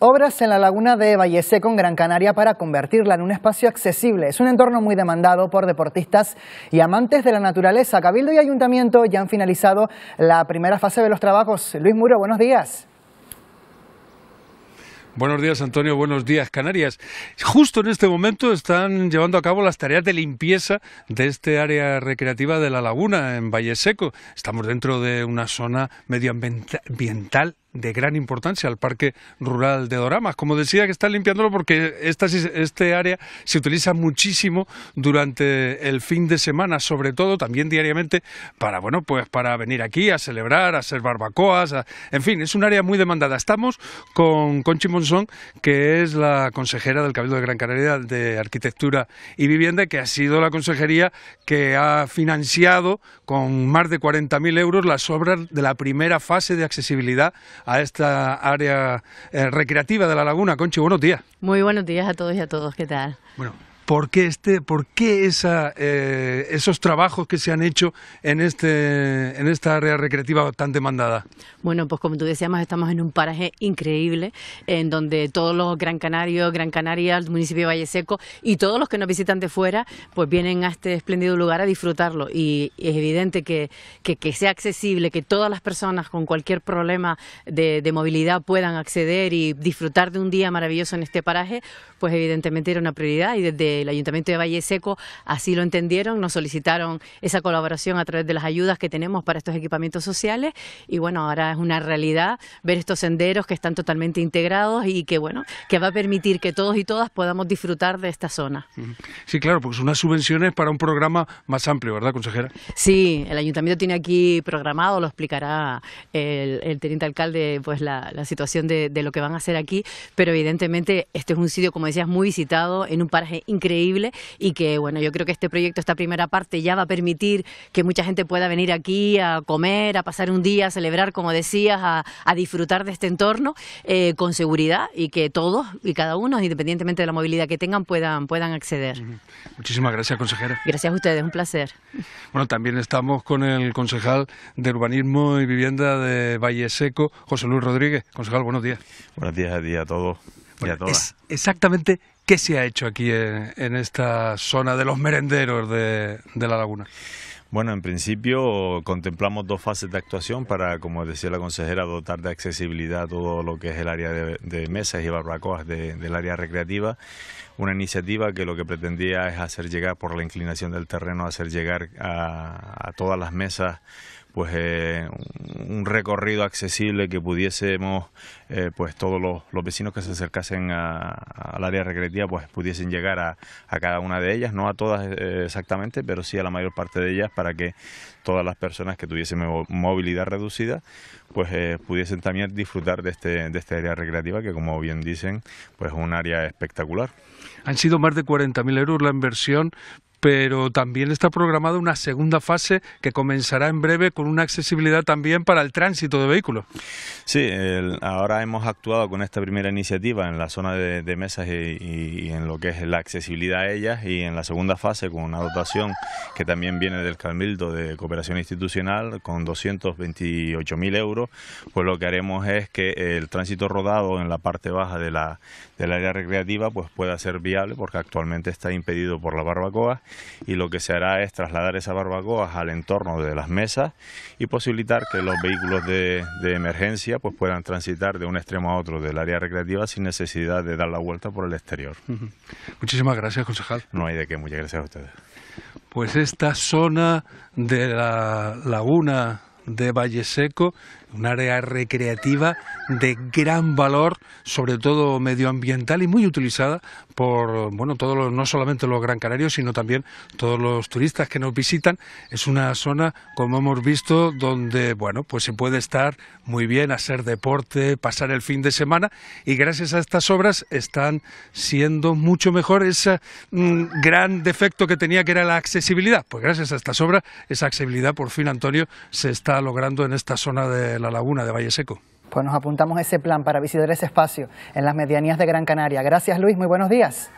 Obras en la laguna de Valle Seco en Gran Canaria, para convertirla en un espacio accesible. Es un entorno muy demandado por deportistas y amantes de la naturaleza. Cabildo y Ayuntamiento ya han finalizado la primera fase de los trabajos. Luis Muro, buenos días. Buenos días, Antonio. Buenos días, Canarias. Justo en este momento están llevando a cabo las tareas de limpieza de este área recreativa de la laguna en Valle Seco. Estamos dentro de una zona medioambiental de gran importancia al Parque Rural de Doramas. Como decía, que están limpiándolo porque esta, este área se utiliza muchísimo durante el fin de semana, sobre todo también diariamente, para, bueno, pues para venir aquí a celebrar, a hacer barbacoas, en fin, es un área muy demandada. Estamos con Conchi Monzón, que es la consejera del Cabildo de Gran Canaria de Arquitectura y Vivienda, que ha sido la consejería que ha financiado con más de 40.000 euros las obras de la primera fase de accesibilidad a esta área eh, recreativa de la laguna. Conchi, buenos días. Muy buenos días a todos y a todos, ¿qué tal? Bueno, ¿Por qué, este, por esa, eh, esos trabajos que se han hecho en, este, en esta área recreativa tan demandada? Bueno, pues como tú decías, estamos en un paraje increíble, en donde todos los Gran Canarios, Gran Canaria, el municipio de Valle Seco y todos los que nos visitan de fuera, pues vienen a este espléndido lugar a disfrutarlo. Y es evidente que, que, sea accesible, que todas las personas con cualquier problema de, de movilidad puedan acceder y disfrutar de un día maravilloso en este paraje, pues evidentemente era una prioridad y desde el Ayuntamiento de Valle Seco así lo entendieron, nos solicitaron esa colaboración a través de las ayudas que tenemos para estos equipamientos sociales y bueno, ahora es una realidad ver estos senderos que están totalmente integrados y que bueno, que va a permitir que todos y todas podamos disfrutar de esta zona. Sí, claro, porque son unas subvenciones para un programa más amplio, ¿verdad, consejera? Sí, el Ayuntamiento tiene aquí programado, lo explicará el, teniente alcalde, pues la, situación de, de lo que van a hacer aquí, pero evidentemente este es un sitio, como decías, muy visitado, en un paraje increíble increíble y que, bueno, yo creo que este proyecto, esta primera parte, ya va a permitir que mucha gente pueda venir aquí a comer, a pasar un día, a celebrar, como decías, a, disfrutar de este entorno eh, con seguridad y que todos y cada uno, independientemente de la movilidad que tengan, puedan, puedan acceder. Muchísimas gracias, consejera. Gracias a ustedes, un placer. Bueno, también estamos con el concejal de Urbanismo y Vivienda de Valle Seco, José Luis Rodríguez. Concejal, buenos días. Buenos días a ti a todos es exactamente qué se ha hecho aquí en, esta zona de los merenderos de, la laguna. Bueno, en principio contemplamos dos fases de actuación para, como decía la consejera, dotar de accesibilidad todo lo que es el área de, mesas y barbacoas del área recreativa. Una iniciativa que lo que pretendía es hacer llegar, por la inclinación del terreno, hacer llegar a todas las mesas pues eh, un recorrido accesible que pudiésemos eh, pues todos los, vecinos que se acercasen al área recreativa pues pudiesen llegar a, cada una de ellas, no a todas eh, exactamente, pero sí a la mayor parte de ellas para que todas las personas que tuviesen movilidad reducida pues pudiesen también disfrutar de este, de esta área recreativa que como bien dicen pues es un área espectacular. Han sido más de 40.000 euros la inversión pero también está programada una segunda fase que comenzará en breve con una accesibilidad también para el tránsito de vehículos. Sí, ahora hemos actuado con esta primera iniciativa en la zona de, mesas y, en lo que es la accesibilidad a ellas y en la segunda fase con una dotación que también viene del Calmildo de Cooperación Institucional con 228.000 euros, pues lo que haremos es que el tránsito rodado en la parte baja de la, del área recreativa pues pueda ser viable porque actualmente está impedido por la barbacoa... y lo que se hará es trasladar esa barbacoa... al entorno de las mesas y posibilitar que los vehículos de, de emergencia pues, puedan transitar de un extremo a otro del área recreativa sin necesidad de dar la vuelta por el exterior. Muchísimas gracias, concejal. No hay de qué, muchas gracias a ustedes. Pues esta zona de la laguna de Valle Seco un área recreativa de gran valor, sobre todo medioambiental y muy utilizada por bueno, todos los, no solamente los gran canarios, sino también todos los turistas que nos visitan. Es una zona, como hemos visto, donde bueno, pues se puede estar muy bien, hacer deporte, pasar el fin de semana y gracias a estas obras están siendo mucho mejor ese mm, gran defecto que tenía que era la accesibilidad. Pues gracias a estas obras esa accesibilidad por fin Antonio se está logrando en esta zona de la laguna de Valle Seco. Pues nos apuntamos ese plan para visitar ese espacio en las medianías de Gran Canaria. Gracias Luis, muy buenos días.